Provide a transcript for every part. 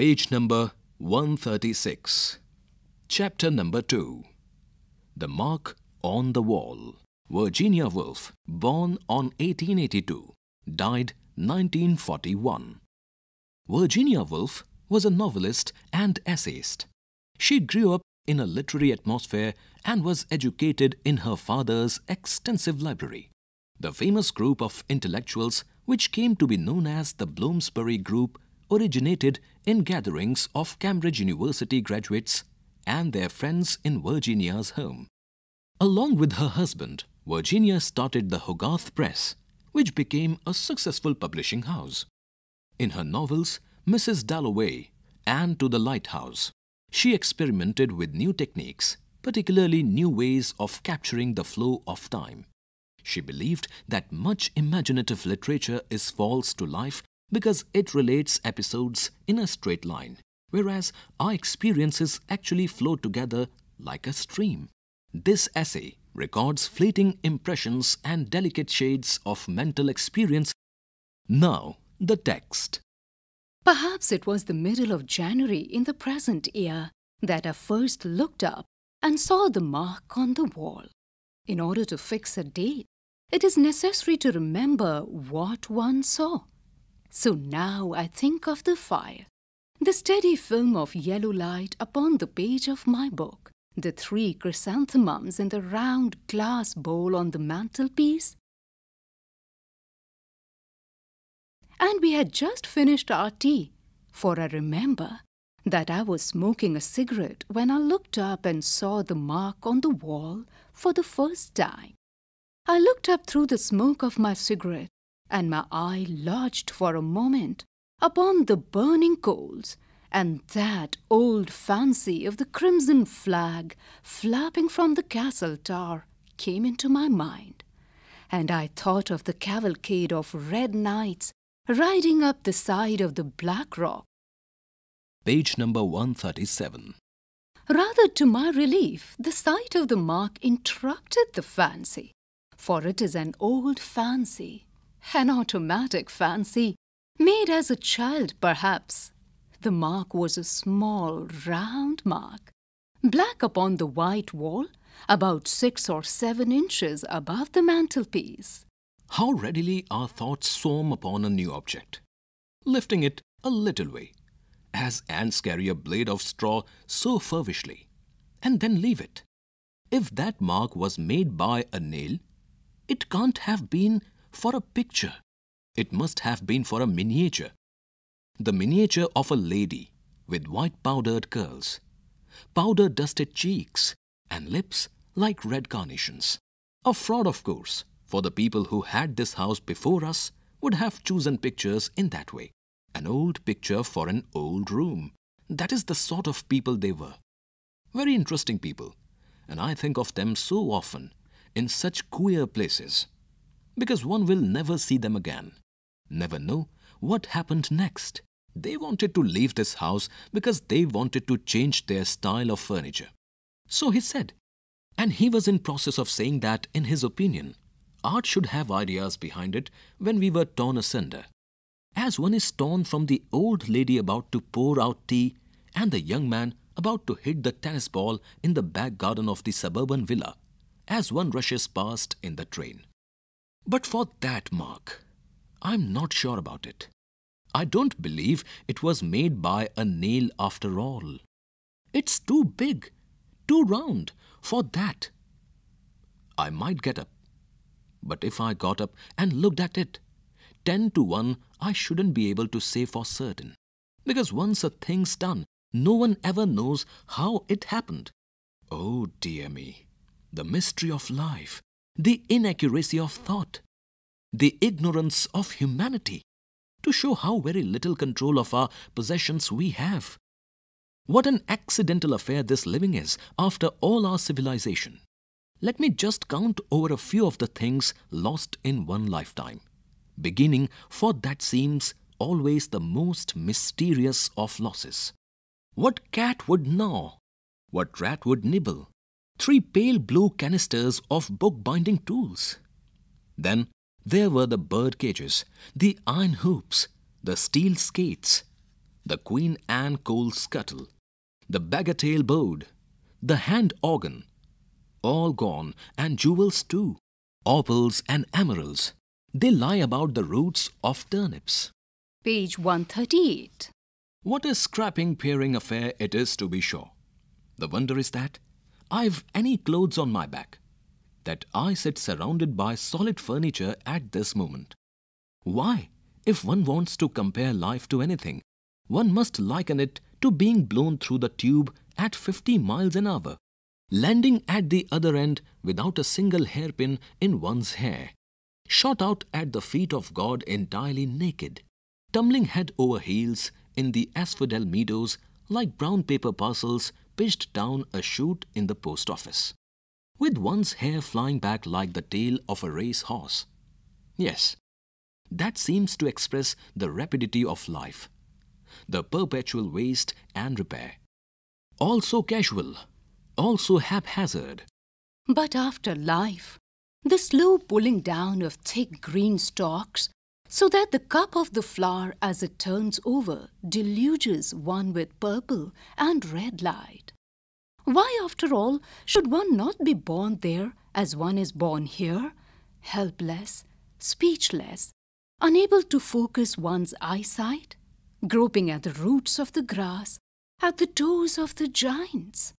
Page number 136. Chapter number 2. The Mark on the Wall. Virginia Woolf, born on 1882, died 1941. Virginia Woolf was a novelist and essayist. She grew up in a literary atmosphere and was educated in her father's extensive library. The famous group of intellectuals, which came to be known as the Bloomsbury Group, originated in gatherings of Cambridge University graduates and their friends in Virginia's home. Along with her husband, Virginia started the Hogarth Press, which became a successful publishing house. In her novels, Mrs. Dalloway and To the Lighthouse, she experimented with new techniques, particularly new ways of capturing the flow of time. She believed that much imaginative literature is false to life because it relates episodes in a straight line, whereas our experiences actually flow together like a stream. This essay records fleeting impressions and delicate shades of mental experience. Now, the text. Perhaps it was the middle of January in the present year that I first looked up and saw the mark on the wall. In order to fix a date, it is necessary to remember what one saw. So now I think of the fire, the steady film of yellow light upon the page of my book, the three chrysanthemums in the round glass bowl on the mantelpiece. And we had just finished our tea, for I remember that I was smoking a cigarette when I looked up and saw the mark on the wall for the first time. I looked up through the smoke of my cigarette and my eye lodged for a moment upon the burning coals and that old fancy of the crimson flag flapping from the castle tower came into my mind, and I thought of the cavalcade of red knights riding up the side of the black rock. Page number 137. Rather to my relief, the sight of the mark interrupted the fancy, for it is an old fancy an automatic fancy, made as a child perhaps. The mark was a small, round mark, black upon the white wall, about six or seven inches above the mantelpiece. How readily our thoughts swarm upon a new object, lifting it a little way, as ants carry a blade of straw so fervishly, and then leave it. If that mark was made by a nail, it can't have been for a picture. It must have been for a miniature. The miniature of a lady with white powdered curls, powder dusted cheeks, and lips like red carnations. A fraud, of course, for the people who had this house before us would have chosen pictures in that way. An old picture for an old room. That is the sort of people they were. Very interesting people, and I think of them so often in such queer places because one will never see them again. Never know what happened next. They wanted to leave this house because they wanted to change their style of furniture. So he said, and he was in process of saying that, in his opinion, art should have ideas behind it when we were torn asunder. As one is torn from the old lady about to pour out tea and the young man about to hit the tennis ball in the back garden of the suburban villa, as one rushes past in the train. But for that mark, I'm not sure about it. I don't believe it was made by a nail after all. It's too big, too round for that. I might get up. But if I got up and looked at it, 10 to 1 I shouldn't be able to say for certain. Because once a thing's done, no one ever knows how it happened. Oh dear me, the mystery of life the inaccuracy of thought, the ignorance of humanity, to show how very little control of our possessions we have. What an accidental affair this living is after all our civilization. Let me just count over a few of the things lost in one lifetime, beginning for that seems always the most mysterious of losses. What cat would gnaw? What rat would nibble? three pale blue canisters of bookbinding tools. Then there were the bird cages, the iron hoops, the steel skates, the Queen Anne coal scuttle, the bagatelle board, the hand organ, all gone, and jewels too, opals and emeralds. They lie about the roots of turnips. Page 138. What a scrapping, peering affair it is, to be sure. The wonder is that I've any clothes on my back, that I sit surrounded by solid furniture at this moment. Why, if one wants to compare life to anything, one must liken it to being blown through the tube at 50 miles an hour, landing at the other end without a single hairpin in one's hair, shot out at the feet of God entirely naked, tumbling head over heels in the asphodel meadows like brown paper parcels pitched down a chute in the post office, with one's hair flying back like the tail of a race horse. Yes, that seems to express the rapidity of life, the perpetual waste and repair. Also casual, also haphazard. But after life, the slow pulling down of thick green stalks so that the cup of the flower as it turns over deluges one with purple and red light. Why, after all, should one not be born there as one is born here, helpless, speechless, unable to focus one's eyesight, groping at the roots of the grass, at the toes of the giants?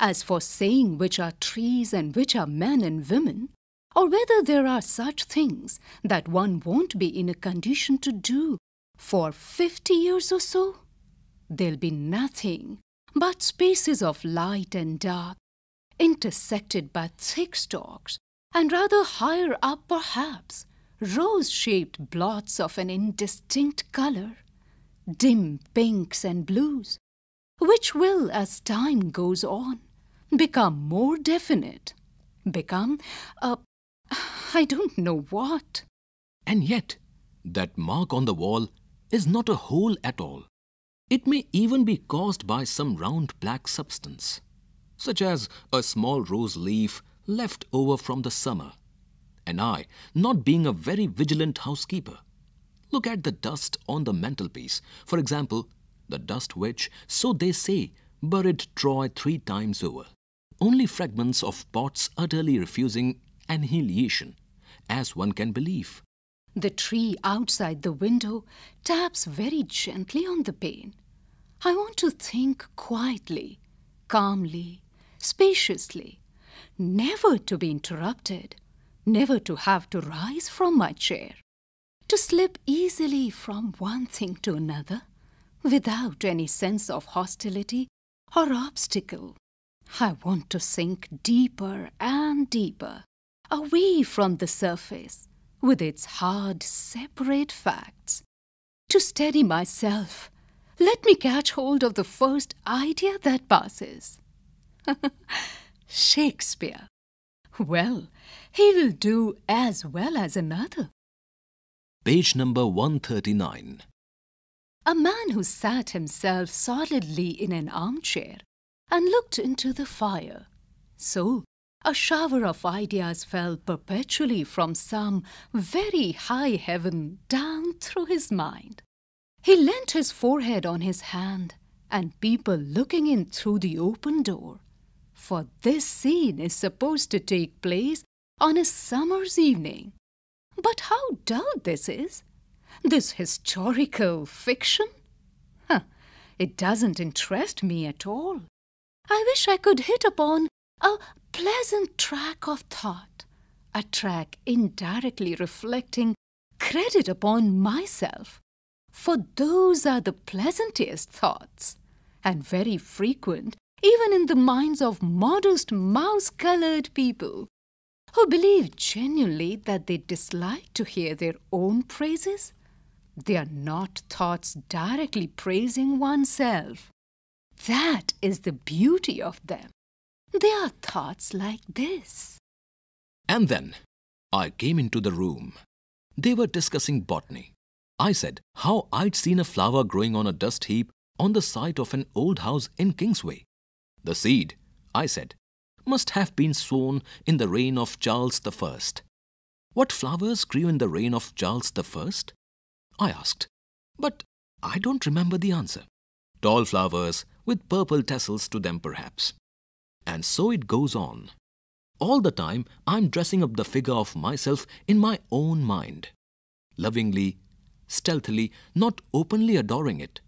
As for saying which are trees and which are men and women, or whether there are such things that one won't be in a condition to do for 50 years or so, there'll be nothing but spaces of light and dark, intersected by thick stalks, and rather higher up perhaps, rose-shaped blots of an indistinct color, dim pinks and blues, which will, as time goes on, become more definite, become uh, I don't know what. And yet, that mark on the wall is not a hole at all. It may even be caused by some round black substance, such as a small rose leaf left over from the summer. And I, not being a very vigilant housekeeper, look at the dust on the mantelpiece. For example, the dust which, so they say, buried Troy three times over. Only fragments of pots utterly refusing annihilation, as one can believe. The tree outside the window taps very gently on the pane. I want to think quietly, calmly, spaciously, never to be interrupted, never to have to rise from my chair, to slip easily from one thing to another without any sense of hostility or obstacle. I want to sink deeper and deeper away from the surface with its hard, separate facts. To steady myself, let me catch hold of the first idea that passes. Shakespeare. Well, he will do as well as another. Page number 139. A man who sat himself solidly in an armchair and looked into the fire. So a shower of ideas fell perpetually from some very high heaven down through his mind. He leant his forehead on his hand, and people looking in through the open door. For this scene is supposed to take place on a summer's evening. But how dull this is! This historical fiction? Huh, it doesn't interest me at all. I wish I could hit upon a, pleasant track of thought, a track indirectly reflecting credit upon myself, for those are the pleasantest thoughts, and very frequent even in the minds of modest mouse colored people who believe genuinely that they dislike to hear their own praises. They are not thoughts directly praising oneself. That is the beauty of them. There are thoughts like this. And then I came into the room. They were discussing botany. I said how I'd seen a flower growing on a dust heap on the site of an old house in Kingsway. The seed, I said, must have been sown in the reign of Charles the First. What flowers grew in the reign of Charles the First? I asked, but I don't remember the answer. Tall flowers with purple tassels to them, perhaps. And so it goes on. All the time, I'm dressing up the figure of myself in my own mind. Lovingly, stealthily, not openly adoring it.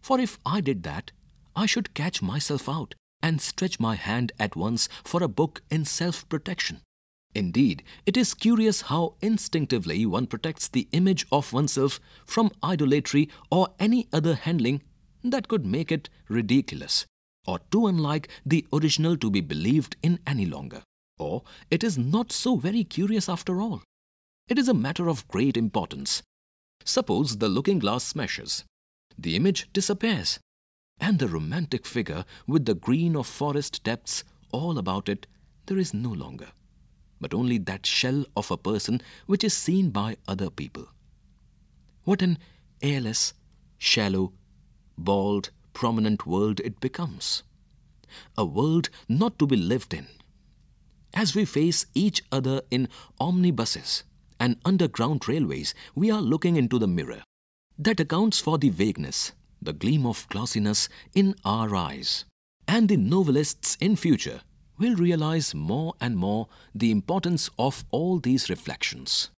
For if I did that, I should catch myself out and stretch my hand at once for a book in self protection. Indeed, it is curious how instinctively one protects the image of oneself from idolatry or any other handling that could make it ridiculous or too unlike the original to be believed in any longer. Or it is not so very curious after all. It is a matter of great importance. Suppose the looking glass smashes, the image disappears, and the romantic figure with the green of forest depths all about it there is no longer, but only that shell of a person which is seen by other people. What an airless, shallow, bald, prominent world it becomes. A world not to be lived in. As we face each other in omnibuses and underground railways, we are looking into the mirror. That accounts for the vagueness, the gleam of glassiness in our eyes. And the novelists in future will realize more and more the importance of all these reflections.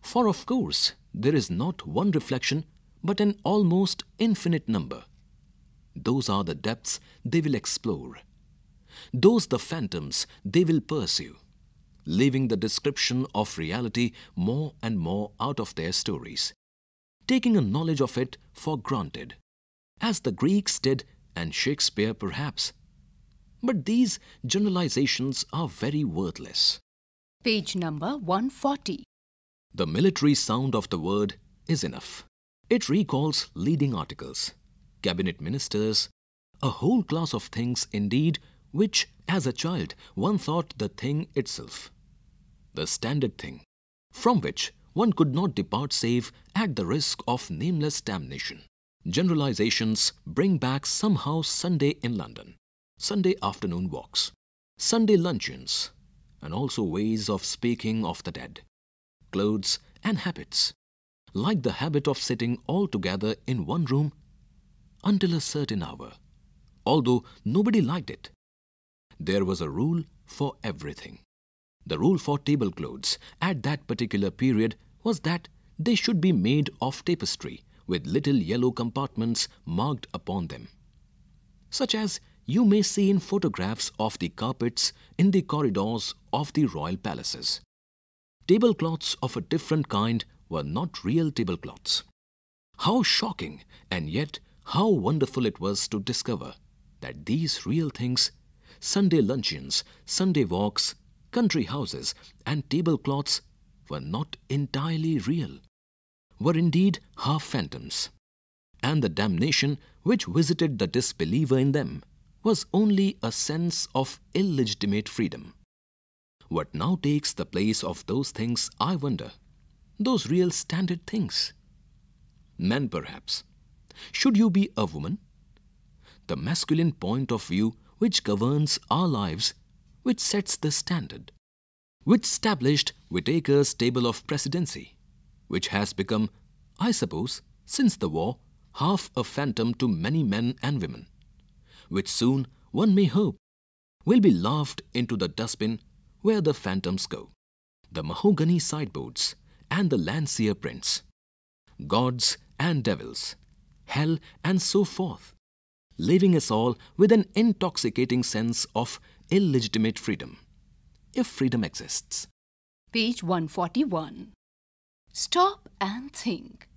For of course, there is not one reflection, but an almost infinite number. Those are the depths they will explore. Those the phantoms they will pursue, leaving the description of reality more and more out of their stories, taking a knowledge of it for granted, as the Greeks did and Shakespeare perhaps. But these generalizations are very worthless. Page number 140. The military sound of the word is enough. It recalls leading articles cabinet ministers, a whole class of things indeed which, as a child, one thought the thing itself, the standard thing, from which one could not depart save at the risk of nameless damnation. Generalizations bring back somehow Sunday in London, Sunday afternoon walks, Sunday luncheons, and also ways of speaking of the dead, clothes and habits, like the habit of sitting all together in one room until a certain hour, although nobody liked it. There was a rule for everything. The rule for tablecloths at that particular period was that they should be made of tapestry with little yellow compartments marked upon them, such as you may see in photographs of the carpets in the corridors of the royal palaces. Tablecloths of a different kind were not real tablecloths. How shocking and yet how wonderful it was to discover that these real things, Sunday luncheons, Sunday walks, country houses and tablecloths were not entirely real, were indeed half phantoms. And the damnation which visited the disbeliever in them was only a sense of illegitimate freedom. What now takes the place of those things, I wonder? Those real standard things? Men, perhaps, should you be a woman? The masculine point of view which governs our lives, which sets the standard, which established Whitaker's table of presidency, which has become, I suppose, since the war, half a phantom to many men and women, which soon, one may hope, will be laughed into the dustbin where the phantoms go. The mahogany sideboards and the Landseer prints, gods and devils, hell, and so forth, leaving us all with an intoxicating sense of illegitimate freedom, if freedom exists. Page 141. Stop and think.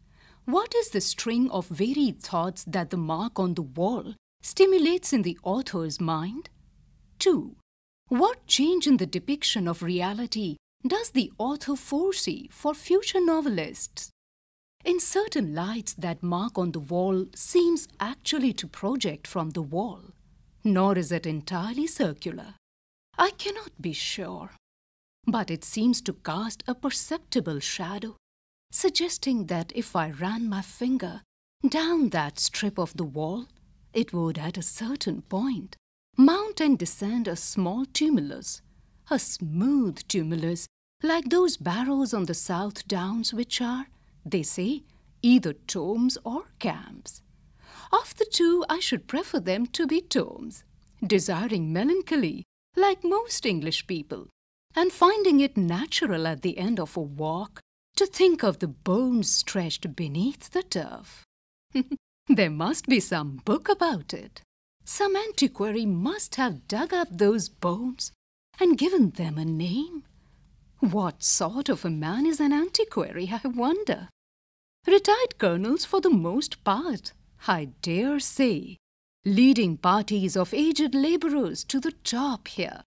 What is the string of varied thoughts that the mark on the wall stimulates in the author's mind? 2. What change in the depiction of reality does the author foresee for future novelists? In certain lights, that mark on the wall seems actually to project from the wall, nor is it entirely circular. I cannot be sure, but it seems to cast a perceptible shadow, suggesting that if I ran my finger down that strip of the wall, it would at a certain point mount and descend a small tumulus, a smooth tumulus like those barrows on the South Downs which are, they say either tomes or camps. Of the two, I should prefer them to be tomes, desiring melancholy, like most English people, and finding it natural at the end of a walk to think of the bones stretched beneath the turf. there must be some book about it. Some antiquary must have dug up those bones and given them a name. What sort of a man is an antiquary, I wonder? retired colonels for the most part, I dare say, leading parties of aged labourers to the top here,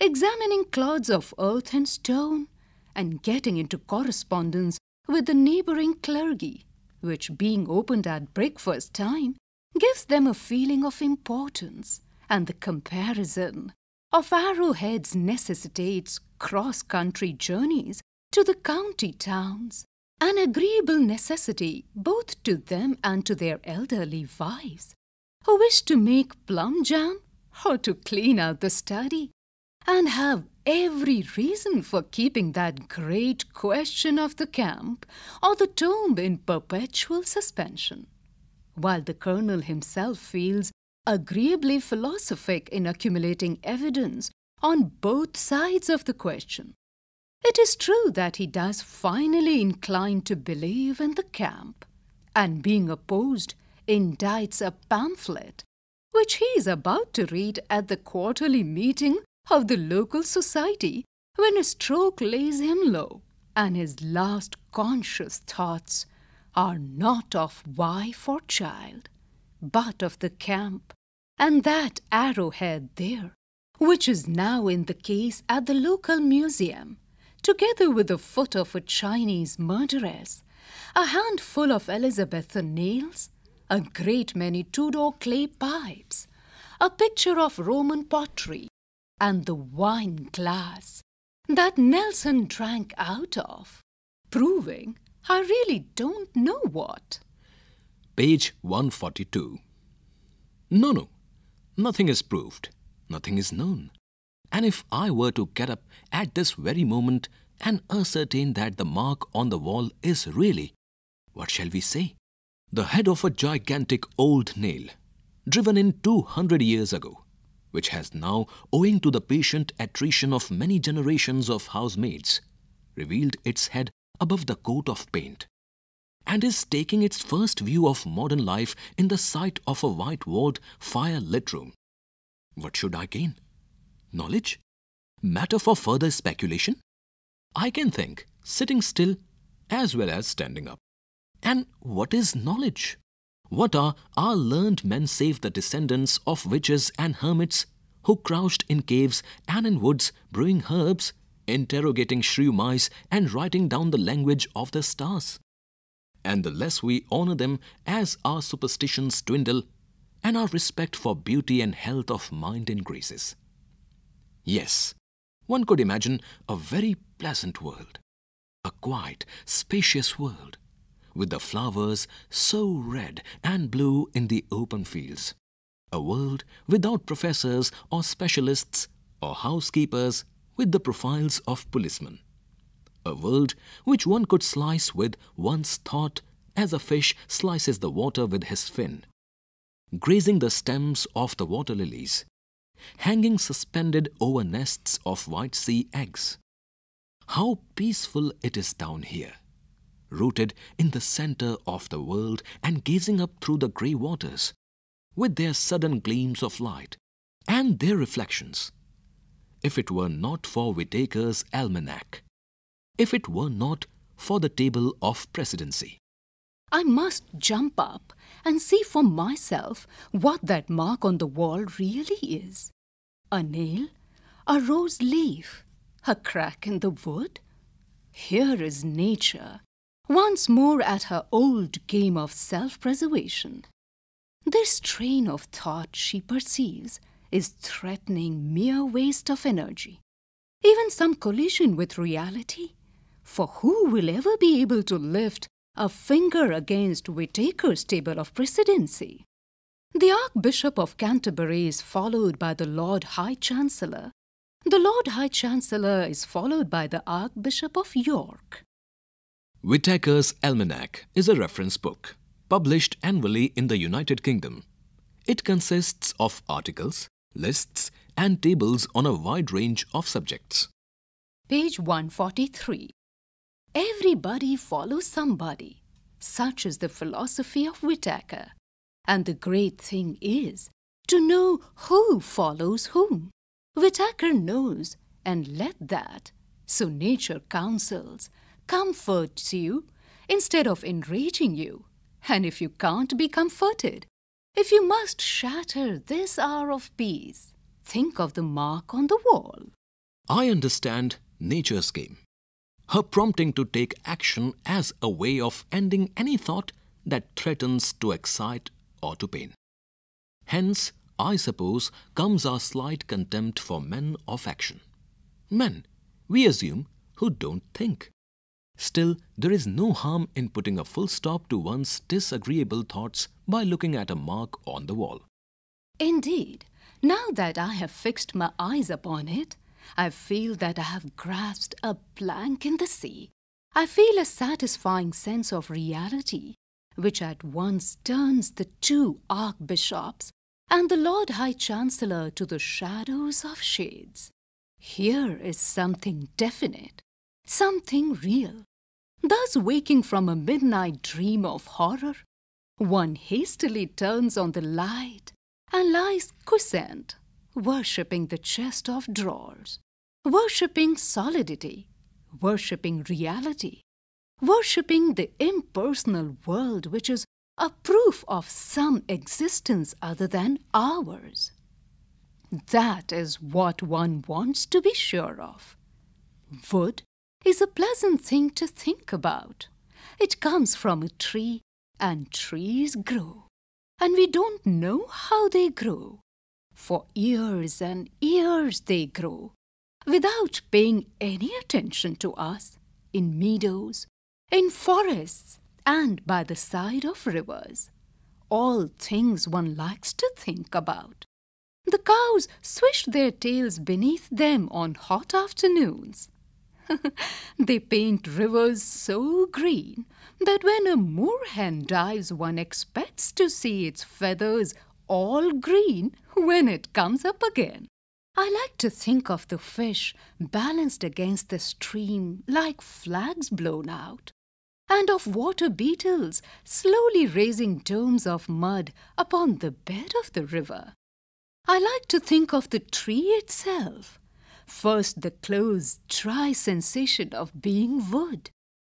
examining clods of earth and stone, and getting into correspondence with the neighbouring clergy, which, being opened at breakfast time, gives them a feeling of importance, and the comparison of arrowheads necessitates cross-country journeys to the county towns an agreeable necessity both to them and to their elderly wives, who wish to make plum jam or to clean out the study, and have every reason for keeping that great question of the camp or the tomb in perpetual suspension, while the colonel himself feels agreeably philosophic in accumulating evidence on both sides of the question it is true that he does finally incline to believe in the camp, and being opposed, indites a pamphlet, which he is about to read at the quarterly meeting of the local society when a stroke lays him low and his last conscious thoughts are not of wife or child, but of the camp and that arrowhead there, which is now in the case at the local museum together with the foot of a Chinese murderess, a handful of Elizabethan nails, a great many Tudor clay pipes, a picture of Roman pottery, and the wine glass that Nelson drank out of, proving I really don't know what. Page 142. No, no, nothing is proved, nothing is known. And if I were to get up at this very moment and ascertain that the mark on the wall is really, what shall we say, the head of a gigantic old nail, driven in 200 years ago, which has now, owing to the patient attrition of many generations of housemaids, revealed its head above the coat of paint, and is taking its first view of modern life in the sight of a white-walled, fire-lit room. What should I gain? knowledge? Matter for further speculation? I can think sitting still as well as standing up. And what is knowledge? What are our learned men save the descendants of witches and hermits who crouched in caves and in woods brewing herbs, interrogating shrew mice and writing down the language of the stars? And the less we honor them as our superstitions dwindle and our respect for beauty and health of mind increases. Yes, one could imagine a very pleasant world, a quiet, spacious world, with the flowers so red and blue in the open fields, a world without professors or specialists or housekeepers with the profiles of policemen, a world which one could slice with one's thought as a fish slices the water with his fin, grazing the stems of the water lilies, hanging suspended over nests of white sea eggs. How peaceful it is down here, rooted in the center of the world and gazing up through the grey waters, with their sudden gleams of light and their reflections. If it were not for Whitaker's almanac, if it were not for the table of presidency. I must jump up and see for myself what that mark on the wall really is. A nail, a rose leaf, a crack in the wood. Here is nature, once more at her old game of self preservation. This train of thought she perceives is threatening mere waste of energy, even some collision with reality. For who will ever be able to lift a finger against Whitaker's table of precedency. The Archbishop of Canterbury is followed by the Lord High Chancellor. The Lord High Chancellor is followed by the Archbishop of York. Whitaker's Almanac is a reference book published annually in the United Kingdom. It consists of articles, lists and tables on a wide range of subjects. Page 143 Everybody follows somebody. Such is the philosophy of Whitaker. And the great thing is to know who follows whom. Whitaker knows, and let that, so nature counsels, comforts you instead of enraging you. And if you can't be comforted, if you must shatter this hour of peace, think of the mark on the wall. I understand nature's game her prompting to take action as a way of ending any thought that threatens to excite or to pain. Hence, I suppose, comes our slight contempt for men of action. Men, we assume, who don't think. Still, there is no harm in putting a full stop to one's disagreeable thoughts by looking at a mark on the wall. Indeed, now that I have fixed my eyes upon it, I feel that I have grasped a plank in the sea. I feel a satisfying sense of reality, which at once turns the two archbishops and the Lord High Chancellor to the shadows of shades. Here is something definite, something real. Thus, waking from a midnight dream of horror, one hastily turns on the light and lies quiescent worshipping the chest of drawers, worshipping solidity, worshipping reality, worshipping the impersonal world which is a proof of some existence other than ours. That is what one wants to be sure of. Wood is a pleasant thing to think about. It comes from a tree, and trees grow, and we don't know how they grow. For years and years they grow, without paying any attention to us, in meadows, in forests, and by the side of rivers. All things one likes to think about. The cows swish their tails beneath them on hot afternoons. they paint rivers so green that when a moorhen dives, one expects to see its feathers all green when it comes up again. I like to think of the fish balanced against the stream like flags blown out, and of water beetles slowly raising domes of mud upon the bed of the river. I like to think of the tree itself. First, the close, dry sensation of being wood,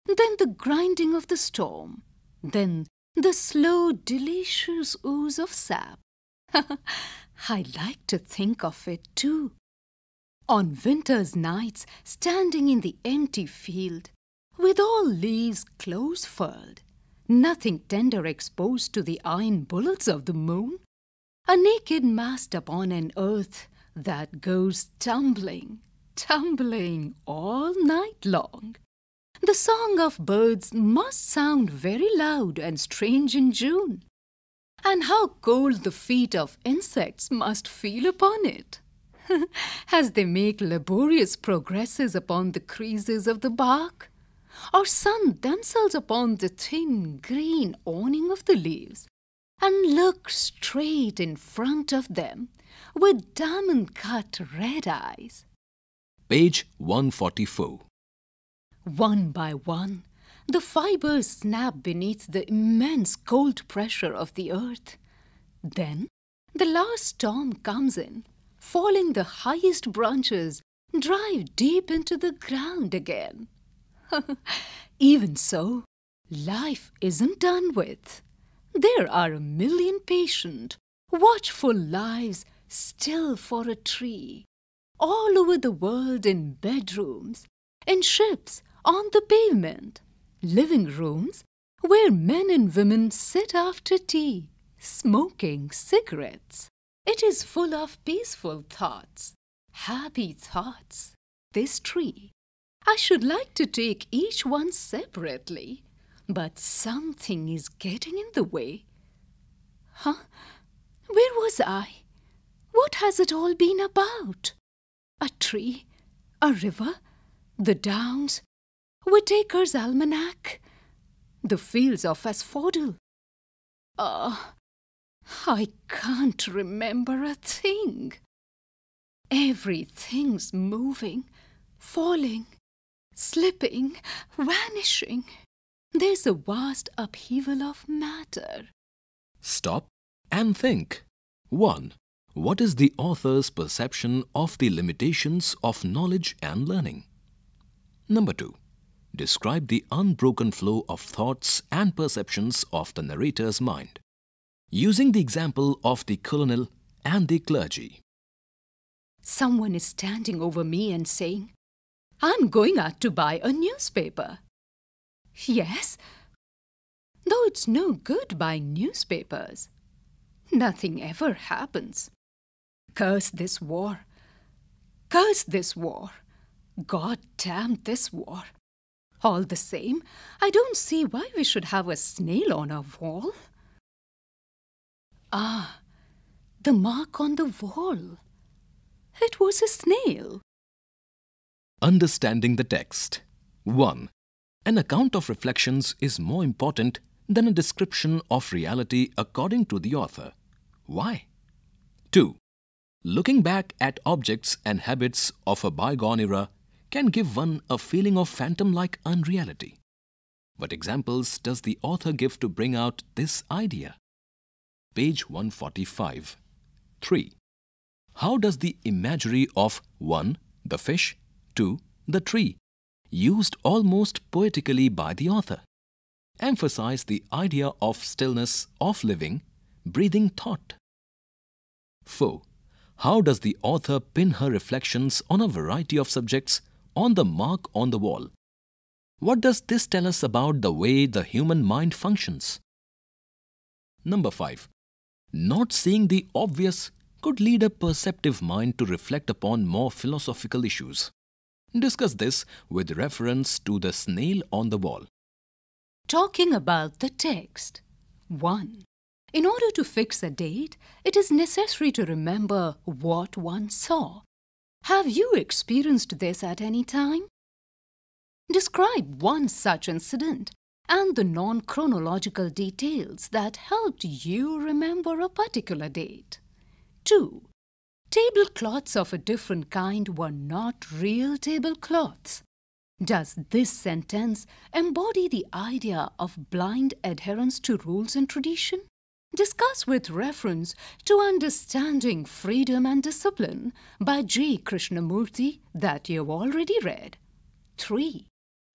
then the grinding of the storm, then the slow, delicious ooze of sap. I like to think of it too. On winter's nights, standing in the empty field, with all leaves close furled, nothing tender exposed to the iron bullets of the moon, a naked mast upon an earth that goes tumbling, tumbling all night long. The song of birds must sound very loud and strange in June. And how cold the feet of insects must feel upon it, as they make laborious progresses upon the creases of the bark, or sun themselves upon the thin green awning of the leaves, and look straight in front of them with diamond cut red eyes. Page 144. One by one, the fibers snap beneath the immense cold pressure of the earth. Then, the last storm comes in, falling the highest branches drive deep into the ground again. Even so, life isn't done with. There are a million patient, watchful lives still for a tree, all over the world in bedrooms, in ships, on the pavement, living rooms where men and women sit after tea, smoking cigarettes. It is full of peaceful thoughts, happy thoughts, this tree. I should like to take each one separately, but something is getting in the way. Huh? Where was I? What has it all been about? A tree, a river, the downs, Whittaker's Almanac, The Fields of Asphodel. Ah, oh, I can't remember a thing. Everything's moving, falling, slipping, vanishing. There's a vast upheaval of matter. Stop and think. 1. What is the author's perception of the limitations of knowledge and learning? Number 2 describe the unbroken flow of thoughts and perceptions of the narrator's mind, using the example of the colonel and the clergy. Someone is standing over me and saying, I'm going out to buy a newspaper. Yes, though it's no good buying newspapers. Nothing ever happens. Curse this war. Curse this war. God damn this war. All the same, I don't see why we should have a snail on our wall. Ah, the mark on the wall. It was a snail. Understanding the text. 1. An account of reflections is more important than a description of reality according to the author. Why? 2. Looking back at objects and habits of a bygone era can give one a feeling of phantom-like unreality. What examples does the author give to bring out this idea? Page 145. 3. How does the imagery of 1. the fish, 2. the tree, used almost poetically by the author, emphasize the idea of stillness of living, breathing thought? 4. How does the author pin her reflections on a variety of subjects on the mark on the wall. What does this tell us about the way the human mind functions? Number 5. Not seeing the obvious could lead a perceptive mind to reflect upon more philosophical issues. Discuss this with reference to the snail on the wall. Talking about the text 1. In order to fix a date, it is necessary to remember what one saw have you experienced this at any time? Describe one such incident and the non chronological details that helped you remember a particular date. 2. Tablecloths of a different kind were not real tablecloths. Does this sentence embody the idea of blind adherence to rules and tradition? Discuss with reference to Understanding Freedom and Discipline by J. Krishnamurti that you've already read. 3.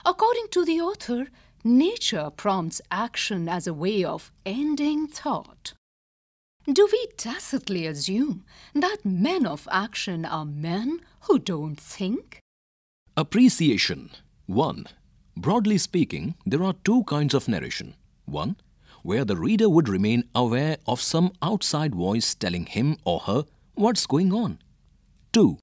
According to the author, nature prompts action as a way of ending thought. Do we tacitly assume that men of action are men who don't think? Appreciation 1. Broadly speaking, there are two kinds of narration. 1 where the reader would remain aware of some outside voice telling him or her what's going on. 2.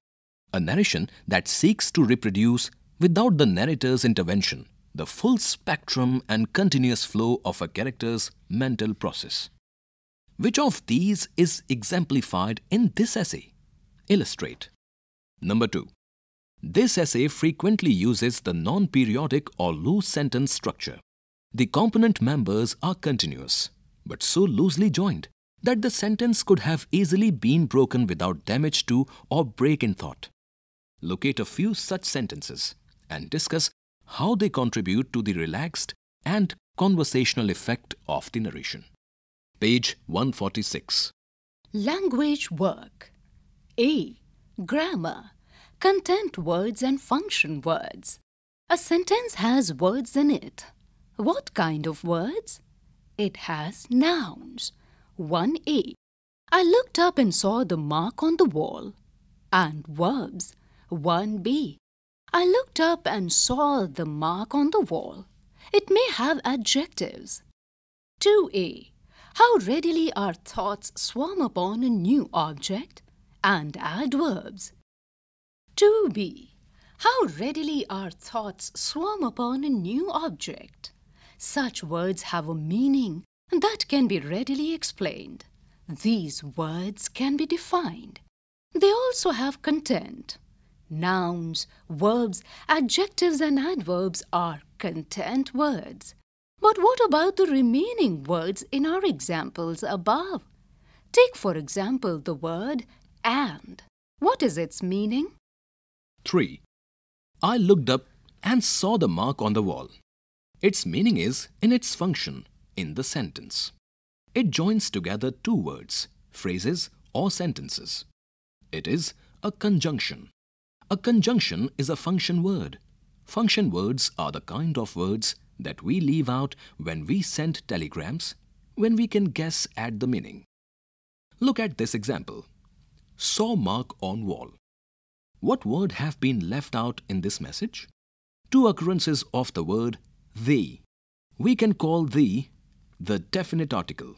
A narration that seeks to reproduce, without the narrator's intervention, the full spectrum and continuous flow of a character's mental process. Which of these is exemplified in this essay? Illustrate. Number 2. This essay frequently uses the non-periodic or loose sentence structure the component members are continuous, but so loosely joined that the sentence could have easily been broken without damage to or break in thought. Locate a few such sentences and discuss how they contribute to the relaxed and conversational effect of the narration. Page 146. Language work. A. Grammar. Content words and function words. A sentence has words in it. What kind of words? It has nouns. 1a. I looked up and saw the mark on the wall. And verbs. 1b. I looked up and saw the mark on the wall. It may have adjectives. 2a. How readily our thoughts swarm upon a new object and adverbs. 2b. How readily our thoughts swarm upon a new object such words have a meaning that can be readily explained. These words can be defined. They also have content. Nouns, verbs, adjectives and adverbs are content words. But what about the remaining words in our examples above? Take for example the word and. What is its meaning? 3. I looked up and saw the mark on the wall. Its meaning is in its function in the sentence. It joins together two words, phrases or sentences. It is a conjunction. A conjunction is a function word. Function words are the kind of words that we leave out when we send telegrams, when we can guess at the meaning. Look at this example. Saw mark on wall. What word have been left out in this message? Two occurrences of the word the. We can call the the definite article.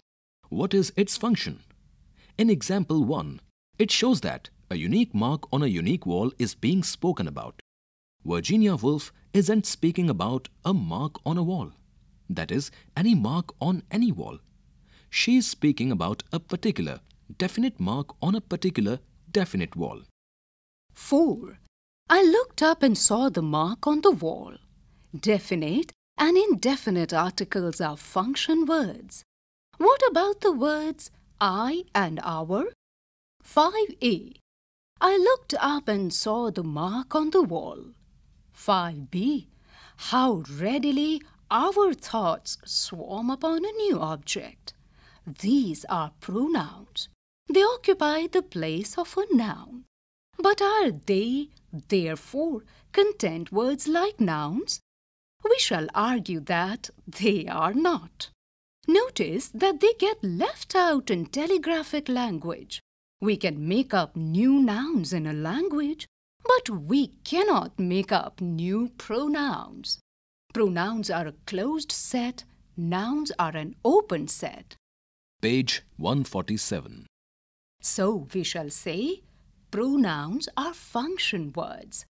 What is its function? In example 1, it shows that a unique mark on a unique wall is being spoken about. Virginia Woolf isn't speaking about a mark on a wall, that is, any mark on any wall. She's speaking about a particular, definite mark on a particular, definite wall. 4. I looked up and saw the mark on the wall. Definite and indefinite articles are function words. What about the words I and our? 5a. I looked up and saw the mark on the wall. 5b. How readily our thoughts swarm upon a new object. These are pronouns. They occupy the place of a noun. But are they, therefore, content words like nouns? we shall argue that they are not. Notice that they get left out in telegraphic language. We can make up new nouns in a language, but we cannot make up new pronouns. Pronouns are a closed set, nouns are an open set. Page 147. So we shall say pronouns are function words.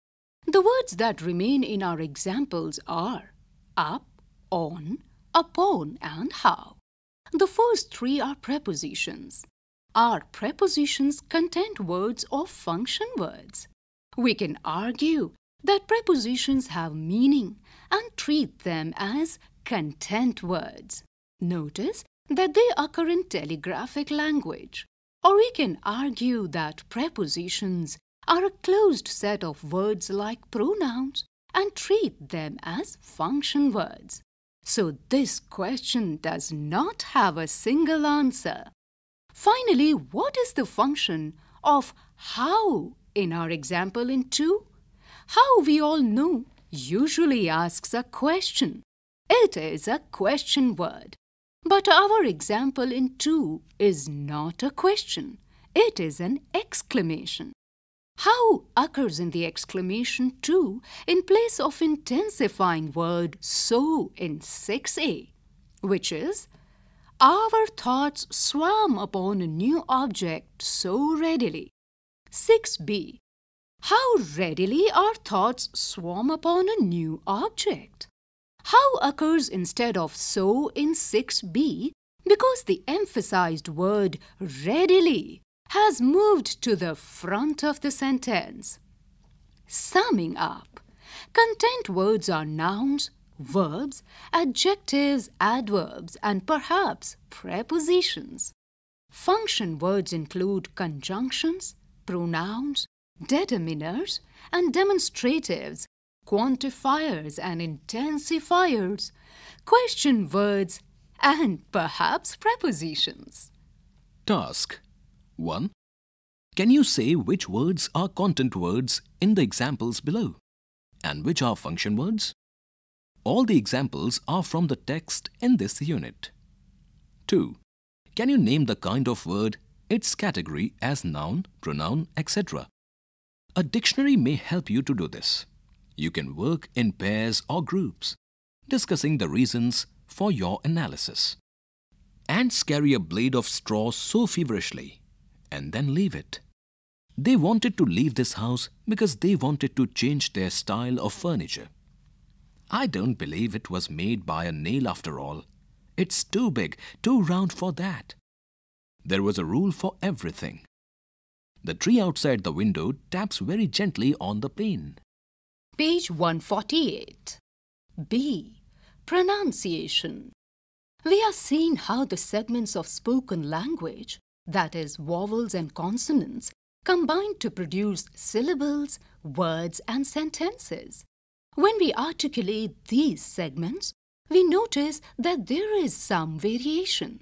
The words that remain in our examples are up, on, upon, and how. The first three are prepositions. Our prepositions contain words or function words. We can argue that prepositions have meaning and treat them as content words. Notice that they occur in telegraphic language. Or we can argue that prepositions are a closed set of words like pronouns and treat them as function words. So this question does not have a single answer. Finally, what is the function of how in our example in 2? How we all know usually asks a question. It is a question word. But our example in 2 is not a question. It is an exclamation. How occurs in the exclamation to in place of intensifying word so in 6a, which is our thoughts swam upon a new object so readily. 6b. How readily our thoughts swarm upon a new object. How occurs instead of so in 6b because the emphasized word readily has moved to the front of the sentence. Summing up, content words are nouns, verbs, adjectives, adverbs, and perhaps prepositions. Function words include conjunctions, pronouns, determiners, and demonstratives, quantifiers and intensifiers, question words, and perhaps prepositions. Task 1. Can you say which words are content words in the examples below and which are function words? All the examples are from the text in this unit. 2. Can you name the kind of word, its category as noun, pronoun, etc.? A dictionary may help you to do this. You can work in pairs or groups, discussing the reasons for your analysis. Ants carry a blade of straw so feverishly and then leave it. They wanted to leave this house because they wanted to change their style of furniture. I don't believe it was made by a nail after all. It's too big, too round for that. There was a rule for everything. The tree outside the window taps very gently on the pane. Page 148. B. Pronunciation. We are seeing how the segments of spoken language that is vowels and consonants, combine to produce syllables, words and sentences. When we articulate these segments, we notice that there is some variation.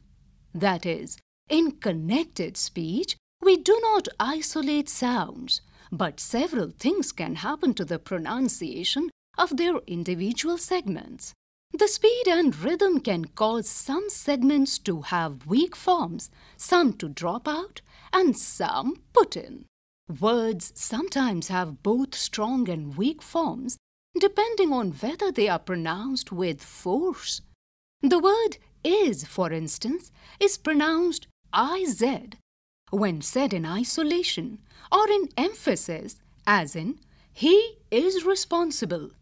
That is, in connected speech, we do not isolate sounds, but several things can happen to the pronunciation of their individual segments. The speed and rhythm can cause some segments to have weak forms, some to drop out, and some put in. Words sometimes have both strong and weak forms, depending on whether they are pronounced with force. The word is, for instance, is pronounced IZ when said in isolation or in emphasis, as in, he is responsible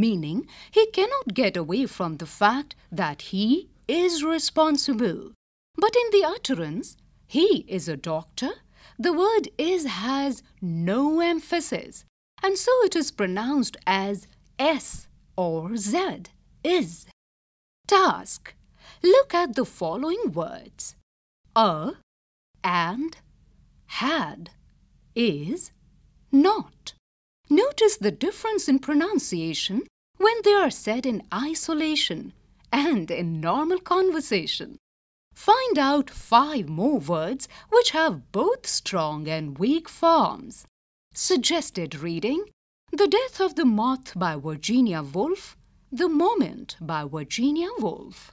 meaning he cannot get away from the fact that he is responsible. But in the utterance, he is a doctor, the word is has no emphasis and so it is pronounced as S or Z, is. Task. Look at the following words. A and had is not. Notice the difference in pronunciation when they are said in isolation and in normal conversation. Find out five more words which have both strong and weak forms. Suggested reading The Death of the Moth by Virginia Woolf, The Moment by Virginia Woolf.